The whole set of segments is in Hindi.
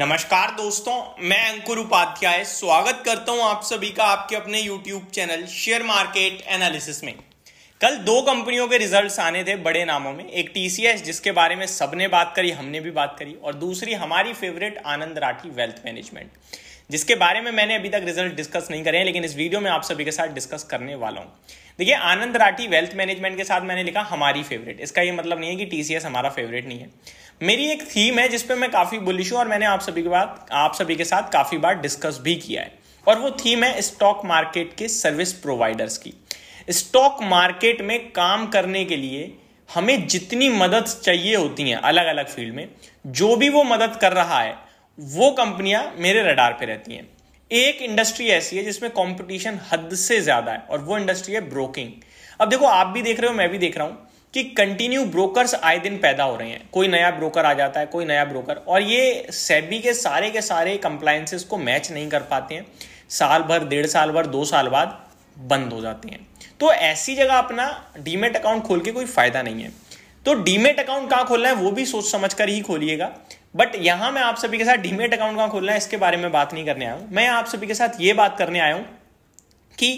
नमस्कार दोस्तों मैं अंकुर उपाध्याय स्वागत करता हूं आप सभी का आपके अपने YouTube channel share market analysis में कल दो कंपनियों के रिजल्ट्स आने थे बड़े नामों में एक टीसीएस जिसके बारे में सबने बात करी हमने भी बात करी और दूसरी हमारी favourite Anand Rathi wealth management जिसके बारे में मैंने अभी तक रिजल्ट डिस्कस नहीं करे हैं लेकिन इस वीडियो में आप सभी के साथ डिस्कस करने वाला हूँ देखिए आनंद राठी वेल्थ मैनेजमेंट के साथ मैंने लिखा हमारी फेवरेट इसका ये मतलब नहीं है कि टीसीएस हमारा फेवरेट नहीं है मेरी एक थीम है जिसपे मैं काफ़ी बुलिश हूं और मैंने आप सभी के बाद आप सभी के साथ काफ़ी बार डिस्कस भी किया है और वो थीम है स्टॉक मार्केट के सर्विस प्रोवाइडर्स की स्टॉक मार्केट में काम करने के लिए हमें जितनी मदद चाहिए होती हैं अलग अलग फील्ड में जो भी वो मदद कर रहा है वो कंपनियां मेरे रडार पे रहती हैं एक इंडस्ट्री ऐसी है जिसमें कंपटीशन हद से ज़्यादा है और वो इंडस्ट्री है ब्रोकिंग अब देखो आप भी देख रहे हो मैं भी देख रहा हूं कि कंटिन्यू ब्रोकर्स आए दिन पैदा हो रहे हैं कोई नया ब्रोकर आ जाता है कोई नया ब्रोकर और ये सेबी के सारे के सारे कंप्लायंसेस को मैच नहीं कर पाते हैं साल भर डेढ़ साल भर दो साल बाद बंद हो जाते हैं तो ऐसी जगह अपना डीमेट अकाउंट खोल के कोई फायदा नहीं है तो डीमेट अकाउंट कहाँ खोलना है वो भी सोच समझ कर ही खोलिएगा बट यहाँ मैं आप सभी के साथ डीमेट अकाउंट कहाँ खोलना है इसके बारे में बात नहीं करने आया हूँ मैं आप सभी के साथ ये बात करने आया हूँ कि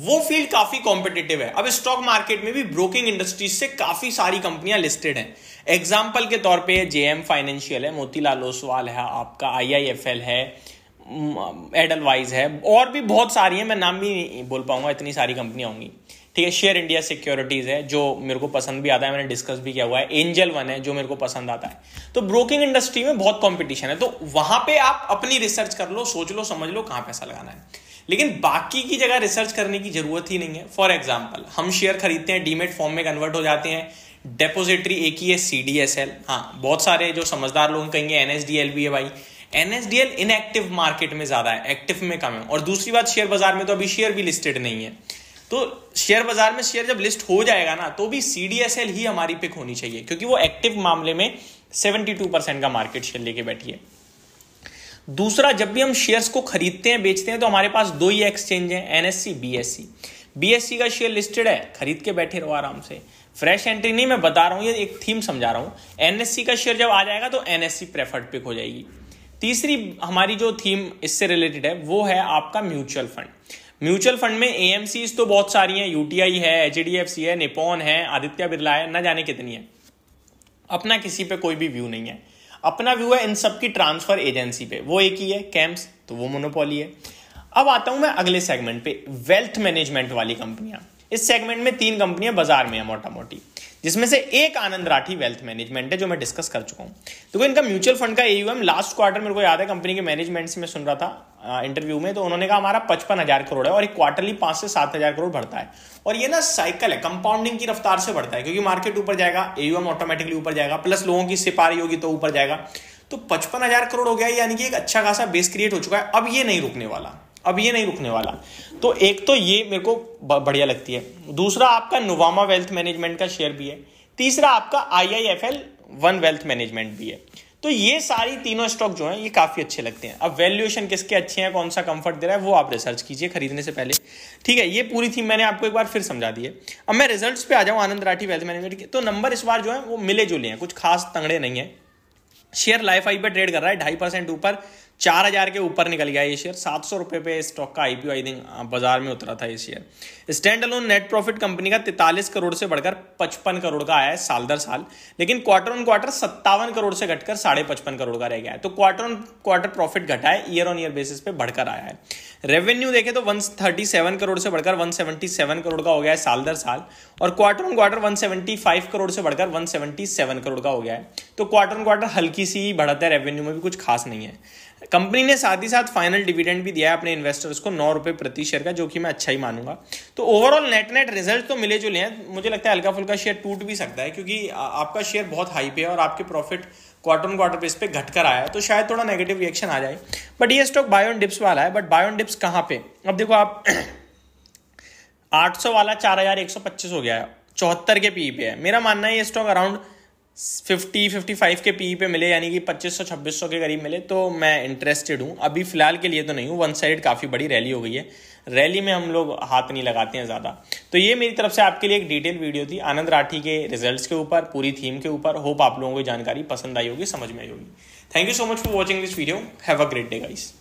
वो फील्ड काफी कॉम्पिटेटिव है अब स्टॉक मार्केट में भी ब्रोकिंग इंडस्ट्रीज से काफी सारी कंपनियां लिस्टेड हैं एग्जाम्पल के तौर पे जेएम फाइनेंशियल है मोतीलाल ओसवाल है आपका आई आई एफ एल है एडलवाइज है और भी बहुत सारी हैं मैं नाम भी नहीं बोल पाऊंगा इतनी सारी कंपनियां होंगी ठीक है शेयर इंडिया सिक्योरिटीज़ है जो मेरे को पसंद भी आता है मैंने डिस्कस भी किया हुआ है एंजल वन है जो मेरे को पसंद आता है तो ब्रोकिंग इंडस्ट्री में बहुत कॉम्पिटिशन है तो वहां पे आप अपनी रिसर्च कर लो सोच लो समझ लो कहां पैसा लगाना है लेकिन बाकी की जगह रिसर्च करने की जरूरत ही नहीं है फॉर एग्जाम्पल हम शेयर खरीदते हैं डीमेट फॉर्म में कन्वर्ट हो जाते हैं डेपोजिटरी एक ही है सी डी एस एल हाँ बहुत सारे जो समझदार लोग कहेंगे एन एस डी एल भी है भाई एनएसडीएल इनएक्टिव मार्केट में ज्यादा है एक्टिव में कम है और दूसरी बात शेयर बाजार में तो अभी शेयर भी लिस्टेड नहीं है तो शेयर बाजार में शेयर जब लिस्ट हो जाएगा ना तो भी सीडीएसएल ही हमारी पिक होनी चाहिए क्योंकि वो एक्टिव मामले में 72 परसेंट का मार्केट शेयर लेके बैठी है दूसरा जब भी हम शेयर्स को खरीदते हैं बेचते हैं तो हमारे पास दो ही एक्सचेंज हैं एनएससी बीएससी बीएससी का शेयर लिस्टेड है खरीद के बैठे रहो आराम से फ्रेश एंट्री नहीं मैं बता रहा हूं ये एक थीम समझा रहा हूं एनएससी का शेयर जब आ जाएगा तो एनएससी प्रेफर्ड पिक हो जाएगी तीसरी हमारी जो थीम इससे रिलेटेड है वो है आपका म्यूचुअल फंड म्यूचुअल फंड में ए तो बहुत सारी हैं यूटीआई है एच है निपोन है आदित्य बिरला है ना जाने कितनी है अपना किसी पे कोई भी व्यू नहीं है अपना व्यू है इन सब की ट्रांसफर एजेंसी पे वो एक ही है कैम्स तो वो मोनोपोली है अब आता हूं मैं अगले सेगमेंट पे वेल्थ मैनेजमेंट वाली कंपनियां इस सेगमेंट में तीन कंपनियां बाजार में है मोटा मोटी जिसमें से एक आनंद राठी वेल्थ मैनेजमेंट है जो मैं डिस्कस कर चुका हूं देखो तो इनका म्यूचुअल फंड का एयूएम लास्ट क्वार्टर मेरे को याद है कंपनी के मैनेजमेंट से मैं सुन रहा था इंटरव्यू में तो उन्होंने कहा हमारा पचपन हजार करोड़ है और एक क्वार्टरली पांच से सात हजार करोड़ बढ़ता है और ये ना साइकिल है कंपाउंडिंग की रफ्तार से बढ़ता है क्योंकि मार्केट ऊपर जाएगा एयूएम ऑटोमेटिकली ऊपर जाएगा प्लस लोगों की सिपारी होगी तो ऊपर जाएगा तो पचपन हजार करोड़ हो गया यानी कि एक अच्छा खासा बेस क्रिएट हो चुका है अब ये नहीं रुकने वाला अब ये नहीं रुकने वाला तो एक तो ये मेरे को बढ़िया लगती है दूसरा आपका नोवामा वेल्थ मैनेजमेंट का शेयर भी है तीसरा आपका आई वन वेल्थ मैनेजमेंट भी है तो ये सारी तीनों स्टॉक जो हैं ये काफ़ी अच्छे लगते हैं अब वैल्यूएशन किसके अच्छे हैं कौन सा कंफर्ट दे रहा है वो आप रिसर्च कीजिए खरीदने से पहले ठीक है ये पूरी थीम मैंने आपको एक बार फिर समझा दी है अब मैं रिजल्ट्स पे आ जाऊँ आनंद राठी वेल्थ मैनेजमेंट के तो नंबर इस बार जो है वो मिले जुले हैं कुछ खास तंगड़े नहीं है शेयर लाइफ आई पर ट्रेड कर रहा है ढाई परसेंट ऊपर चार हज़ार के ऊपर निकल गया ये शेयर सात सौ रुपए पे स्टॉक का आईपीओ आई थिंक बाजार में उतरा था ये share standalone net profit company का तैतालीस करोड़ से बढ़कर पचपन करोड़ का आया है साल दर साल लेकिन क्वार्टर ऑन क्वार्टर सत्तावन करोड़ से घटकर साढ़े पचपन करोड़ का रह गया है तो क्वार्टर ऑन क्वार्टर प्रॉफिट घटा है ईयर ऑन ईयर बेसिस पे बढ़कर आया है रेवेन्यू देखें तो सेवन करोड़ से बढ़कर सेवन करोड़ का हो गया है साल दर साल और quarter on quarter five crore से बढ़कर सेवन करोड़ का हो गया है तो क्वार्टर ऑन क्वार्टर हल्की सी बढ़त है रेवेन्यू में भी कुछ खास नहीं है कंपनी ने साथ ही साथ फाइनल डिविडेंड भी दिया है अपने इन्वेस्टर्स को नौ रुपए प्रति शेयर का जो कि मैं अच्छा ही मानूंगा तो ओवरऑल नेट नेट रिजल्ट तो मिले जुले हैं मुझे लगता है हल्का फुल्का शेयर टूट भी सकता है क्योंकि आपका शेयर बहुत हाई पे है और आपके profit quarter on quarter base पे घटकर आया है तो शायद थोड़ा नेगेटिव रिएक्शन आ जाए बट ये स्टॉक बायोन डिप्स वाला है बट बायोन डिप्स कहाँ पे अब देखो आप 800 वाला 4125 हो गया है चौहत्तर के पी पे e है मेरा मानना है ये stock around fifty fifty five के पी e पे मिले यानी कि पच्चीस सौ छब्बीस सौ के करीब मिले तो मैं इंटरेस्टेड हूँ अभी फ़िलहाल के लिए तो नहीं हूँ वन साइड काफ़ी बड़ी रैली हो गई है रैली में हम लोग हाथ नहीं लगाते हैं ज़्यादा तो ये मेरी तरफ से आपके लिए एक डिटेल वीडियो थी आनंद राठी के रिजल्ट्स के ऊपर पूरी थीम के ऊपर होप आप लोगों को जानकारी पसंद आई होगी समझ में आई होगी thank you so much for watching this video have a great day guys